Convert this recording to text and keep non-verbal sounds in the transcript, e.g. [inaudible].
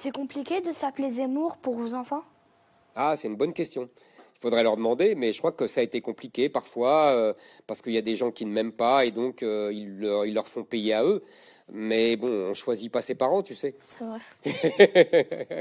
C'est compliqué de s'appeler Zemmour pour vos enfants Ah, c'est une bonne question. Il faudrait leur demander, mais je crois que ça a été compliqué parfois euh, parce qu'il y a des gens qui ne m'aiment pas et donc euh, ils, leur, font payer à eux. Mais bon, on choisit pas ses parents, tu sais. C'est vrai. [laughs]